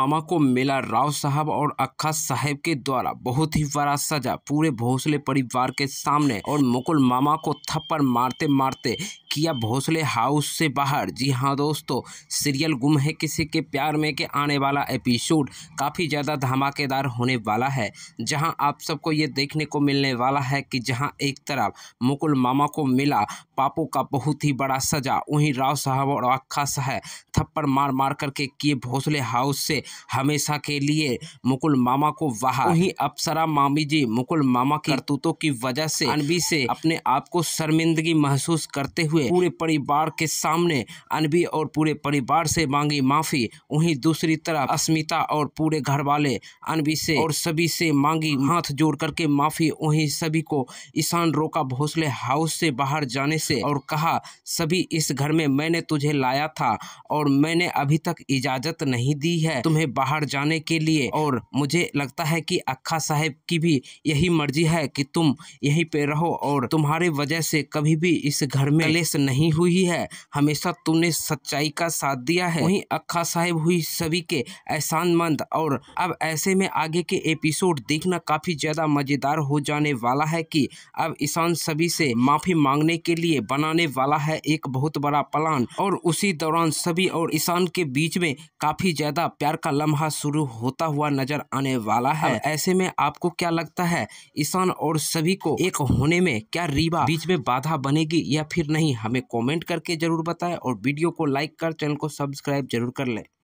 मामा को मिला राव साहब और अक्खा साहेब के द्वारा बहुत ही बड़ा सजा पूरे भोसले परिवार के सामने और मुकुल मामा को थप्पड़ मारते मारते किया भोसले हाउस से बाहर जी हाँ दोस्तों सीरियल गुम है किसी के प्यार में के आने वाला एपिसोड काफ़ी ज़्यादा धमाकेदार होने वाला है जहाँ आप सबको ये देखने को मिलने वाला है कि जहाँ एक तरफ मुकुल मामा को मिला पापो का बहुत ही बड़ा सजा वहीं राव साहब और अक्खा साहब थप्पड़ मार मार करके किए भोसले हाउस से हमेशा के लिए मुकुल मामा को बाहर वहीं अपसरा मामी जी मुकुल मामा की करतूतों की वजह से अनबी से अपने आप को शर्मिंदगी महसूस करते हुए पूरे परिवार के सामने अनवी और पूरे परिवार से मांगी माफ़ी वहीं दूसरी तरफ अस्मिता और पूरे घर वाले अनवी से और सभी से मांगी हाथ जोड़ करके माफ़ी वहीं सभी को ईशान रोका भोसले हाउस से बाहर जाने से और कहा सभी इस घर में मैंने तुझे लाया था और मैंने अभी तक इजाज़त नहीं दी है तुम्हें बाहर जाने के लिए और मुझे लगता है कि अक्खा साहेब की भी यही मर्जी है कि तुम यहीं पे रहो और तुम्हारे वजह से कभी भी इस घर में लेस नहीं हुई है हमेशा तुमने सच्चाई का साथ दिया है वहीं अक्खा साहेब हुई सभी के एहसान मंद और अब ऐसे में आगे के एपिसोड देखना काफ़ी ज़्यादा मज़ेदार हो जाने वाला है कि अब ईशान सभी से माफ़ी मांगने के लिए बनाने वाला है एक बहुत बड़ा प्लान और उसी दौरान सभी और ईशान के बीच में काफ़ी ज़्यादा प्यार का लम्हा शुरू होता हुआ नजर आने वाला है हाँ। ऐसे में आपको क्या लगता है ईशान और सभी को एक होने में क्या रीवा बीच में बाधा बनेगी या फिर नहीं हमें कमेंट करके ज़रूर बताएं और वीडियो को लाइक कर चैनल को सब्सक्राइब जरूर कर लें